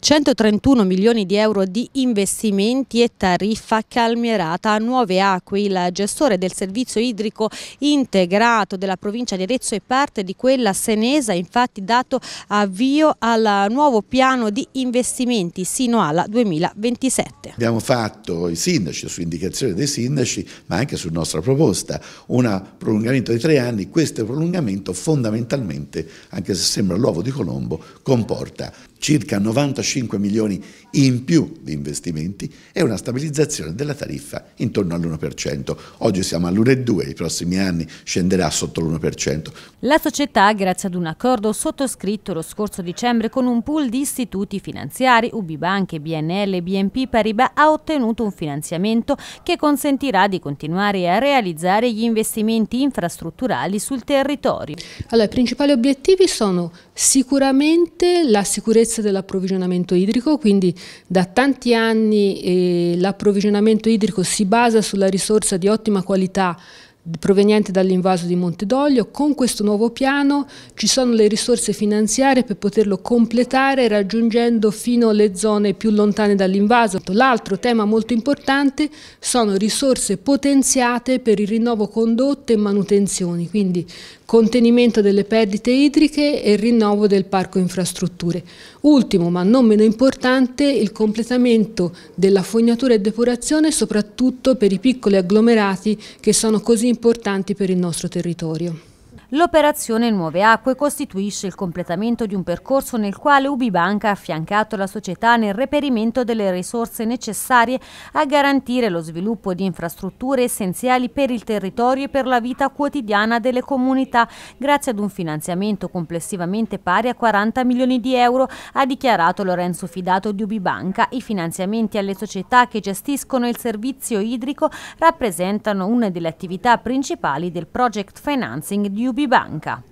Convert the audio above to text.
131 milioni di euro di investimenti e tariffa calmierata a Nuove Acque, il gestore del servizio idrico integrato della provincia di Arezzo e parte di quella senesa, ha infatti dato avvio al nuovo piano di investimenti sino alla 2027. Abbiamo fatto i sindaci, su indicazione dei sindaci, ma anche su nostra proposta, un prolungamento di tre anni, questo prolungamento fondamentalmente, anche se sembra l'uovo di Colombo, comporta circa 95 5 milioni in più di investimenti e una stabilizzazione della tariffa intorno all'1%. Oggi siamo all'1,2, i prossimi anni scenderà sotto l'1%. La società, grazie ad un accordo sottoscritto lo scorso dicembre con un pool di istituti finanziari, Ubibanche, BNL e BNP Paribas, ha ottenuto un finanziamento che consentirà di continuare a realizzare gli investimenti infrastrutturali sul territorio. Allora, i principali obiettivi sono sicuramente la sicurezza dell'approvvigionamento l'approvvigionamento idrico, quindi da tanti anni eh, l'approvvigionamento idrico si basa sulla risorsa di ottima qualità proveniente dall'invaso di Montedoglio. Con questo nuovo piano ci sono le risorse finanziarie per poterlo completare raggiungendo fino alle zone più lontane dall'invaso. L'altro tema molto importante sono risorse potenziate per il rinnovo condotte e manutenzioni, quindi contenimento delle perdite idriche e rinnovo del parco infrastrutture. Ultimo, ma non meno importante, il completamento della fognatura e depurazione soprattutto per i piccoli agglomerati che sono così importanti importanti per il nostro territorio. L'operazione Nuove Acque costituisce il completamento di un percorso nel quale Ubibanca ha affiancato la società nel reperimento delle risorse necessarie a garantire lo sviluppo di infrastrutture essenziali per il territorio e per la vita quotidiana delle comunità, grazie ad un finanziamento complessivamente pari a 40 milioni di euro, ha dichiarato Lorenzo Fidato di Ubibanca. I finanziamenti alle società che gestiscono il servizio idrico rappresentano una delle attività principali del project financing di Ubibanca. Banca.